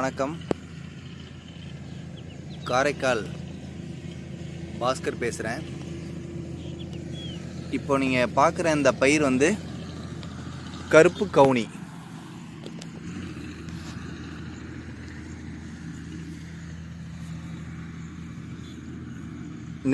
வணக்கம் காரைக்கால் பாஸ்கர் பேசுகிறேன் இப்போ நீங்கள் பார்க்குற இந்த பயிர் வந்து கருப்பு கவுனி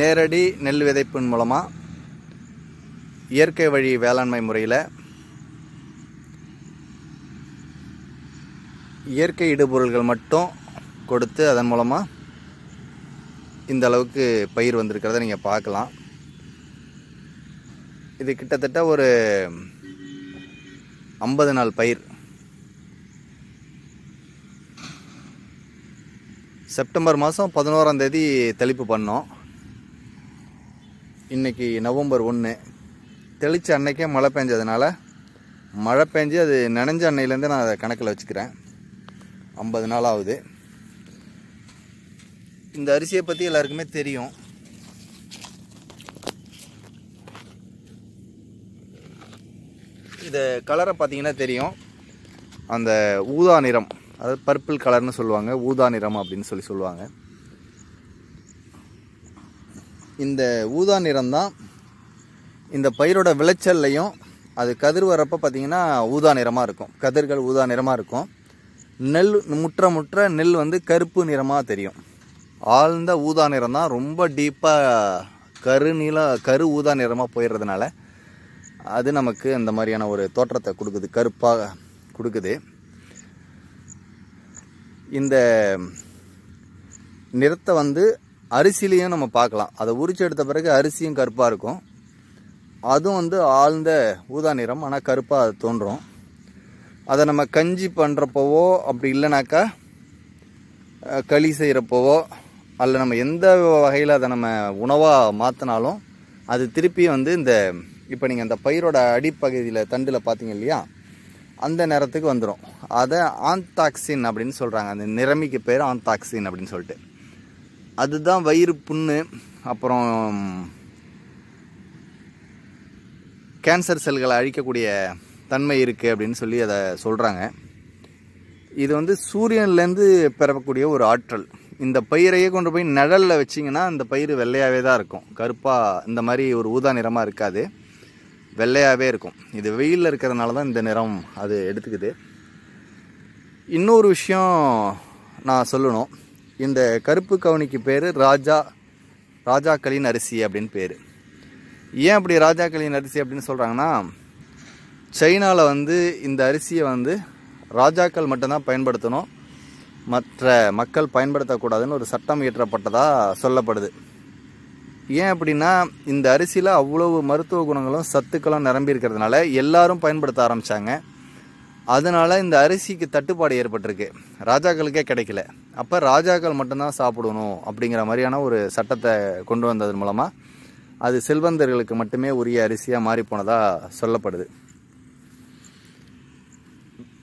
நேரடி நெல் விதைப்பின் மூலமாக இயற்கை வழி வேளாண்மை முறையில் இயற்கை இடுபொருள்கள் மட்டும் கொடுத்து அதன் மூலமாக இந்த அளவுக்கு பயிர் வந்திருக்கிறத நீங்கள் பார்க்கலாம் இது கிட்டத்தட்ட ஒரு ஐம்பது நாள் பயிர் செப்டம்பர் மாதம் பதினோராம் தேதி தெளிப்பு பண்ணோம் இன்றைக்கி நவம்பர் ஒன்று தெளித்த அன்னைக்கே மழை பெஞ்சதுனால மழை பெஞ்சு அது நனைஞ்ச அன்னையிலேருந்து நான் அதை கணக்கில் வச்சுக்கிறேன் ஐம்பது நாள் ஆகுது இந்த அரிசியை பற்றி எல்லாருக்குமே தெரியும் இந்த கலரை பார்த்தீங்கன்னா தெரியும் அந்த ஊதா நிறம் அதாவது பர்பிள் கலர்னு சொல்லுவாங்க ஊதா நிறம் அப்படின்னு சொல்லி சொல்லுவாங்க இந்த ஊதா நிறம் தான் இந்த பயிரோட விளைச்சல்லையும் அது கதிர் வரப்போ பார்த்திங்கன்னா ஊதா நிறமாக இருக்கும் கதிர்கள் ஊதா நிறமாக இருக்கும் நெல் முற்ற முற்ற நெல் வந்து கருப்பு நிறமாக தெரியும் ஆழ்ந்த ஊதா நிறம் தான் ரொம்ப டீப்பாக கரு நில கரு ஊதா நிறமாக போயிடுறதுனால அது நமக்கு இந்த மாதிரியான ஒரு தோற்றத்தை கொடுக்குது கருப்பாக கொடுக்குது இந்த நிறத்தை வந்து அரிசிலையும் நம்ம பார்க்கலாம் அதை உரிச்சு எடுத்த பிறகு அரிசியும் கருப்பாக இருக்கும் அதுவும் வந்து ஆழ்ந்த ஊதா நிறம் ஆனால் கருப்பாக தோன்றும் அதை நம்ம கஞ்சி பண்ணுறப்போவோ அப்படி இல்லைனாக்கா களி செய்கிறப்போவோ அல்ல நம்ம எந்த வகையில் அதை நம்ம உணவாக மாற்றினாலும் அது திருப்பி வந்து இந்த இப்போ நீங்கள் அந்த பயிரோட அடிப்பகுதியில் தண்டில் பார்த்தீங்க இல்லையா அந்த நேரத்துக்கு வந்துடும் அதை ஆந்தாக்சின் அப்படின்னு சொல்கிறாங்க அந்த நிறமிக்கு பேர் ஆந்தாக்சின் அப்படின்னு சொல்லிட்டு அதுதான் வயிறு புண்ணு அப்புறம் கேன்சர் செல்களை அழிக்கக்கூடிய தன்மை இருக்குது அப்படின்னு சொல்லி அதை சொல்கிறாங்க இது வந்து சூரியன்லேருந்து பெறக்கூடிய ஒரு ஆற்றல் இந்த பயிரையே கொண்டு போய் நிழலில் வச்சிங்கன்னா அந்த பயிர் வெள்ளையாகவே தான் இருக்கும் கருப்பாக இந்த மாதிரி ஒரு ஊதா நிறமாக இருக்காது வெள்ளையாகவே இருக்கும் இது வெயிலில் இருக்கிறதுனால தான் இந்த நிறம் அது எடுத்துக்குது இன்னொரு விஷயம் நான் சொல்லணும் இந்த கருப்பு கவுனிக்கு பேர் ராஜா ராஜாக்களின் அரிசி அப்படின்னு பேர் ஏன் அப்படி ராஜாக்களின் அரிசி அப்படின்னு சொல்கிறாங்கன்னா சைனாவில் வந்து இந்த அரிசியை வந்து ராஜாக்கள் மட்டும்தான் பயன்படுத்தணும் மற்ற மக்கள் பயன்படுத்தக்கூடாதுன்னு ஒரு சட்டம் இயற்றப்பட்டதாக சொல்லப்படுது ஏன் அப்படின்னா இந்த அரிசியில் அவ்வளவு மருத்துவ குணங்களும் சத்துக்களும் நிரம்பி இருக்கிறதுனால எல்லாரும் பயன்படுத்த ஆரம்பித்தாங்க அதனால் இந்த அரிசிக்கு தட்டுப்பாடு ஏற்பட்டிருக்கு ராஜாக்களுக்கே கிடைக்கல அப்போ ராஜாக்கள் மட்டும்தான் சாப்பிடணும் அப்படிங்கிற மாதிரியான ஒரு சட்டத்தை கொண்டு வந்ததன் மூலமாக அது செல்வந்தர்களுக்கு மட்டுமே உரிய அரிசியாக மாறிப்போனதாக சொல்லப்படுது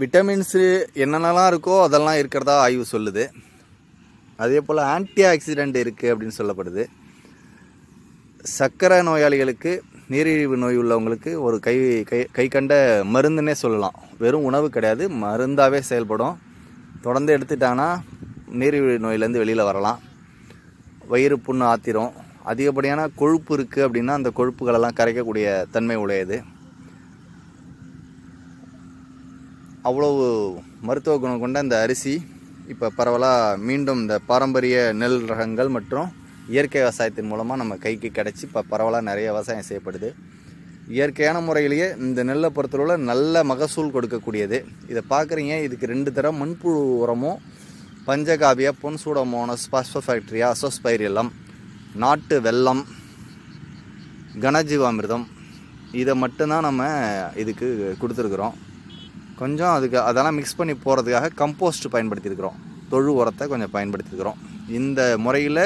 விட்டமின்ஸு என்னென்னலாம் இருக்கோ அதெல்லாம் இருக்கிறதா ஆய்வு சொல்லுது அதே போல் ஆன்டி ஆக்சிடெண்ட் இருக்குது அப்படின்னு சொல்லப்படுது சர்க்கரை நோயாளிகளுக்கு நீரிழிவு நோய் உள்ளவங்களுக்கு ஒரு கை கை கை கண்ட மருந்துன்னே சொல்லலாம் வெறும் உணவு கிடையாது மருந்தாகவே செயல்படும் தொடர்ந்து எடுத்துட்டாங்கன்னா நீரிழிவு நோயிலேருந்து வெளியில் வரலாம் வயிறு புண்ணு ஆத்திரும் அதிகப்படியான கொழுப்பு இருக்குது அப்படின்னா அந்த கொழுப்புகளெல்லாம் கரைக்கக்கூடிய தன்மை உடையது அவ்வளவு மருத்துவ குணம் கொண்ட இந்த அரிசி இப்போ பரவலாக மீண்டும் இந்த பாரம்பரிய நெல் ரகங்கள் மற்றும் இயற்கை விவசாயத்தின் மூலமாக நம்ம கைக்கு கிடச்சி இப்போ பரவலாக நிறைய விவசாயம் செய்யப்படுது இயற்கையான முறையிலேயே இந்த நெல்லை பொறுத்தளவில் நல்ல மகசூல் கொடுக்கக்கூடியது இதை பார்க்குறீங்க இதுக்கு ரெண்டு தரம் மண்புழு உரமும் பஞ்சகாவியா பொன்சூடமோனஸ் ஃபேக்ட்ரியா அசோஸ்பைரிலம் நாட்டு வெல்லம் கனஜீவாமிர்தம் இதை மட்டும்தான் நம்ம இதுக்கு கொடுத்துருக்குறோம் கொஞ்சம் அதுக்கு அதெல்லாம் மிக்ஸ் பண்ணி போகிறதுக்காக கம்போஸ்ட் பயன்படுத்தியிருக்கிறோம் தொழு உரத்தை கொஞ்சம் பயன்படுத்தியிருக்கிறோம் இந்த முறையில்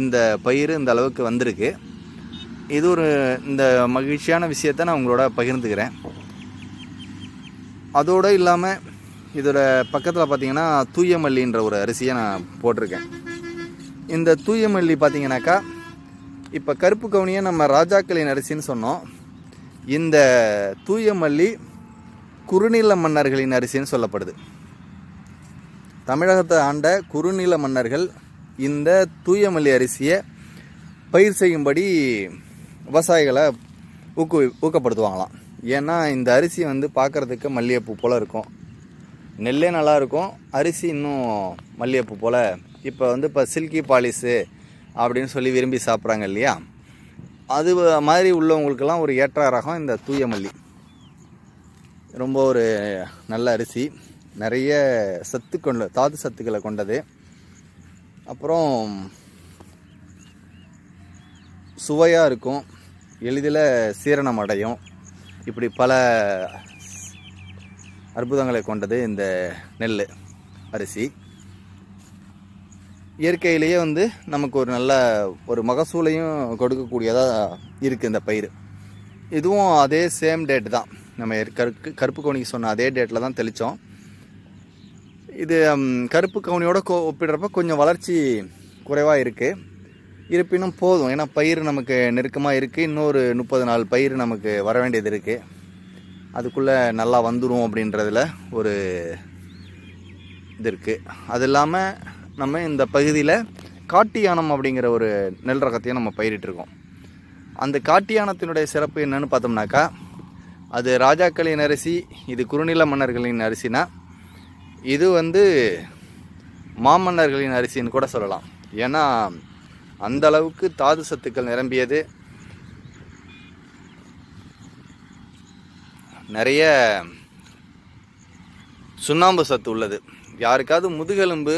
இந்த பயிர் இந்த அளவுக்கு வந்திருக்கு இது ஒரு இந்த மகிழ்ச்சியான விஷயத்தை நான் உங்களோட பகிர்ந்துக்கிறேன் அதோடு இல்லாமல் இதோட பக்கத்தில் பார்த்தீங்கன்னா தூயமல்லின்ற ஒரு அரிசியை நான் போட்டிருக்கேன் இந்த தூயமல்லி பார்த்தீங்கன்னாக்கா இப்போ கருப்பு கவுனியை நம்ம ராஜாக்களின் அரிசின்னு சொன்னோம் இந்த தூயமல்லி குறுநில மன்னர்களின் அரிசின்னு சொல்லப்படுது தமிழகத்தை ஆண்ட குறுநில மன்னர்கள் இந்த தூயமல்லி அரிசியை பயிர் செய்யும்படி விவசாயிகளை ஊக்குவி ஊக்கப்படுத்துவாங்களாம் ஏன்னா இந்த அரிசி வந்து பார்க்குறதுக்கு மல்லிகைப்பூ போல் இருக்கும் நெல்லே நல்லாயிருக்கும் அரிசி இன்னும் மல்லிகைப்பூ போல் இப்போ வந்து இப்போ சில்கி பாலிஸு அப்படின்னு சொல்லி விரும்பி சாப்பிட்றாங்க இல்லையா அது மாதிரி உள்ளவங்களுக்கெல்லாம் ஒரு ஏற்ற ரகம் இந்த தூயமல்லி ரொம்ப ஒரு நல்ல அரிசி நிறைய சத்து கொண்ட தாது சத்துக்களை கொண்டது அப்புறம் சுவையாக இருக்கும் எளிதில் சீரணம் அடையும் இப்படி பல அற்புதங்களை கொண்டது இந்த நெல் அரிசி இயற்கையிலேயே வந்து நமக்கு ஒரு நல்ல ஒரு மகசூலையும் கொடுக்கக்கூடியதாக இருக்குது இந்த பயிர் இதுவும் அதே சேம் டேட் தான் நம்ம கருக்கு கருப்பு கவுனிக்கு சொன்ன அதே டேட்டில் தான் தெளித்தோம் இது கருப்பு கவுனியோட கோ ஒப்பிடுறப்ப கொஞ்சம் வளர்ச்சி குறைவாக இருக்குது இருப்பினும் போதும் ஏன்னா பயிர் நமக்கு நெருக்கமாக இருக்குது இன்னொரு முப்பது நாள் பயிர் நமக்கு வர வேண்டியது இருக்குது அதுக்குள்ளே நல்லா வந்துடும் அப்படின்றதில் ஒரு இது இருக்குது அது இல்லாமல் நம்ம இந்த பகுதியில் காட்டியானம் அப்படிங்கிற ஒரு நெல் ரகத்தையும் நம்ம பயிரிட்டிருக்கோம் அந்த காட்டியானத்தினுடைய சிறப்பு என்னென்னு பார்த்தோம்னாக்கா அது ராஜாக்களின் அரிசி இது குறுநில மன்னர்களின் அரிசினா இது வந்து மாமன்னர்களின் அரிசின்னு கூட சொல்லலாம் ஏன்னா அந்த அளவுக்கு தாது சத்துக்கள் நிரம்பியது நிறைய சுண்ணாம்பு சத்து உள்ளது யாருக்காவது முதுகெலும்பு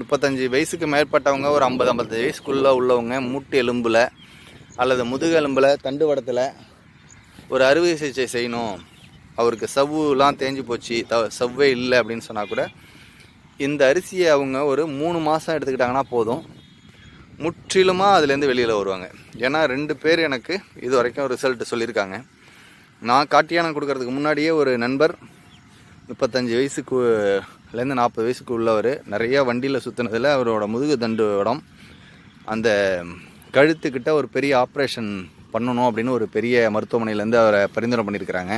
முப்பத்தஞ்சு வயசுக்கு மேற்பட்டவங்க ஒரு ஐம்பது ஐம்பத்தஞ்சு வயசுக்குள்ளே உள்ளவங்க மூட்டு எலும்பில் அல்லது முதுகெலும்பில் தண்டுவடத்தில் ஒரு அறுவை சிகிச்சை செய்யணும் அவருக்கு சவ்வுலாம் தேஞ்சு போச்சு த சவ்வே இல்லை அப்படின்னு சொன்னால் கூட இந்த அரிசியை அவங்க ஒரு மூணு மாதம் எடுத்துக்கிட்டாங்கன்னா போதும் முற்றிலுமாக அதுலேருந்து வெளியில் வருவாங்க ஏன்னா ரெண்டு பேர் எனக்கு இது வரைக்கும் ரிசல்ட் சொல்லியிருக்காங்க நான் காட்டியானம் கொடுக்கறதுக்கு முன்னாடியே ஒரு நண்பர் முப்பத்தஞ்சு வயசுக்கு லேருந்து நாற்பது வயசுக்கு உள்ளவர் நிறையா வண்டியில் சுற்றுனதில் அவரோட முதுகு தண்டு இடம் அந்த கழுத்துக்கிட்ட ஒரு பெரிய ஆப்ரேஷன் பண்ணணும் அப்படின்னு ஒரு பெரிய மருத்துவமனையிலேருந்து அவரை பரிந்துரை பண்ணியிருக்கிறாங்க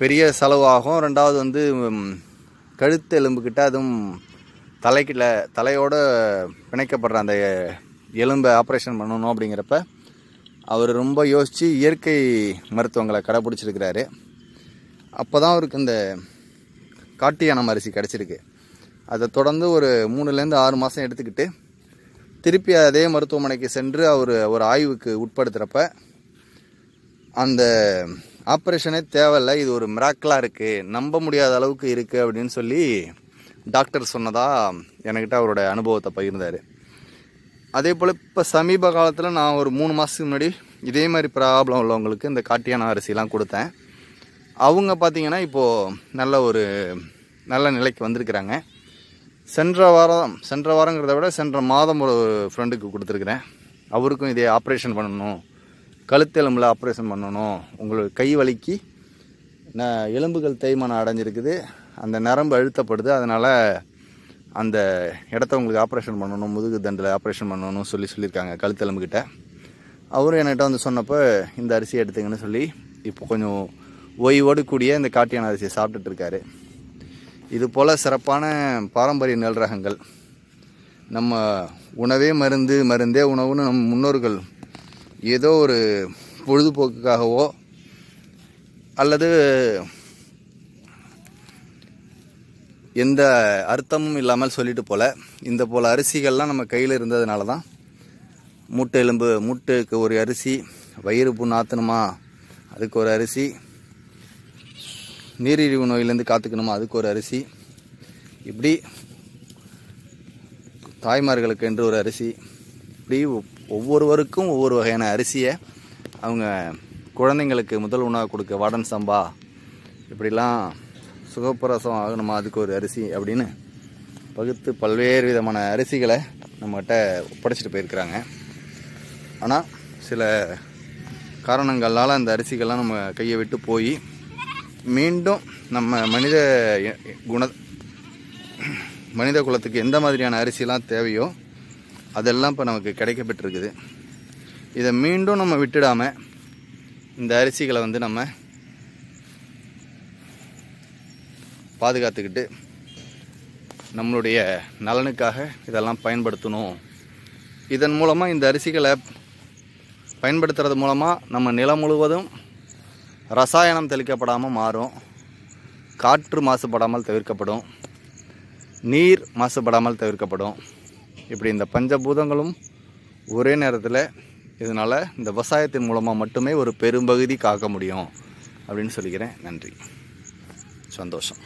பெரிய செலவாகும் ரெண்டாவது வந்து கழுத்து எலும்புக்கிட்ட அதுவும் தலைக்கில் தலையோடு பிணைக்கப்படுற அந்த எலும்பை ஆப்ரேஷன் பண்ணணும் அப்படிங்கிறப்ப அவர் ரொம்ப யோசித்து இயற்கை மருத்துவங்களை கடைப்பிடிச்சிருக்கிறாரு அப்போ தான் அவருக்கு இந்த காட்டியான மரிசி அரிசி கிடச்சிருக்கு அதை தொடர்ந்து ஒரு மூணுலேருந்து ஆறு மாதம் எடுத்துக்கிட்டு திருப்பி அதே மருத்துவமனைக்கு சென்று அவர் ஒரு ஆய்வுக்கு உட்படுத்துகிறப்ப அந்த ஆப்ரேஷனே தேவையில்லை இது ஒரு மிராக்கலாக இருக்குது நம்ப முடியாத அளவுக்கு இருக்குது அப்படின்னு சொல்லி டாக்டர் சொன்னதாக என்கிட்ட அவரோட அனுபவத்தை பகிர்ந்தார் அதே போல் இப்போ சமீப காலத்தில் நான் ஒரு மூணு மாதத்துக்கு முன்னாடி இதே மாதிரி ப்ராப்ளம் உள்ளவங்களுக்கு இந்த காட்டியான அரிசிலாம் கொடுத்தேன் அவங்க பார்த்திங்கன்னா இப்போது நல்ல ஒரு நல்ல நிலைக்கு வந்திருக்கிறாங்க சென்ற வாரம் சென்ற வாரங்கிறத விட சென்ற மாதம் ஒரு ஃப்ரெண்டுக்கு கொடுத்துருக்குறேன் அவருக்கும் இதே ஆப்ரேஷன் பண்ணணும் கழுத்தெலும்பில் ஆப்ரேஷன் பண்ணணும் உங்களுக்கு கை வலிக்கு ந எலும்புகள் தேய்மானம் அடைஞ்சிருக்குது அந்த நரம்பு அழுத்தப்படுது அதனால் அந்த இடத்த உங்களுக்கு ஆப்ரேஷன் பண்ணணும் முதுகு தண்டில் ஆப்ரேஷன் பண்ணணும்னு சொல்லி சொல்லியிருக்காங்க கழுத்தெலும்புக்கிட்ட அவரும் என்கிட்ட வந்து சொன்னப்போ இந்த அரிசி எடுத்துங்கன்னு சொல்லி இப்போ கொஞ்சம் ஓய்வோடு கூடிய இந்த காட்டியான அரிசியை சாப்பிட்டுட்டு இருக்காரு இது போல் சிறப்பான பாரம்பரிய நெல் ரகங்கள் நம்ம உணவே மருந்து மருந்தே உணவுன்னு நம் முன்னோர்கள் ஏதோ ஒரு பொழுதுபோக்குக்காகவோ அல்லது எந்த அர்த்தமும் இல்லாமல் சொல்லிட்டு போல் இந்த போல் அரிசிகள்லாம் நம்ம கையில் இருந்ததுனால தான் மூட்டை எலும்பு மூட்டுக்கு ஒரு அரிசி வயிறு புண்ணாத்தணுமா அதுக்கு ஒரு அரிசி நீரிழிவு நோயிலேருந்து காத்துக்கணுமா அதுக்கு ஒரு அரிசி இப்படி தாய்மார்களுக்கு என்று ஒரு அரிசி இப்படி ஒவ்வொருவருக்கும் ஒவ்வொரு வகையான அரிசியை அவங்க குழந்தைங்களுக்கு முதல் உணவு கொடுக்க வடன் சம்பா இப்படிலாம் சுகப்பிரசம் ஆகணுமா அதுக்கு ஒரு அரிசி அப்படின்னு பகுத்து பல்வேறு விதமான அரிசிகளை நம்மகிட்ட ஒப்படைச்சிட்டு போயிருக்கிறாங்க ஆனால் சில காரணங்களால் அந்த அரிசிகள்லாம் நம்ம கையை விட்டு போய் மீண்டும் நம்ம மனித குண மனித குலத்துக்கு எந்த மாதிரியான அரிசிலாம் தேவையோ அதெல்லாம் இப்போ நமக்கு கிடைக்கப்பட்டிருக்குது இதை மீண்டும் நம்ம விட்டுடாமல் இந்த அரிசிகளை வந்து நம்ம பாதுகாத்துக்கிட்டு நம்மளுடைய நலனுக்காக இதெல்லாம் பயன்படுத்தணும் இதன் மூலமாக இந்த அரிசிகளை பயன்படுத்துறது மூலமாக நம்ம நிலம் முழுவதும் ரசாயனம் தெளிக்கப்படாமல் மாறும் காற்று மாசுபடாமல் தவிர்க்கப்படும் நீர் மாசுபடாமல் தவிர்க்கப்படும் இப்படி இந்த பஞ்சபூதங்களும் ஒரே நேரத்தில் இதனால் இந்த விவசாயத்தின் மூலமாக மட்டுமே ஒரு பெரும்பகுதி காக்க முடியும் அப்படின்னு சொல்லிக்கிறேன் நன்றி சந்தோஷம்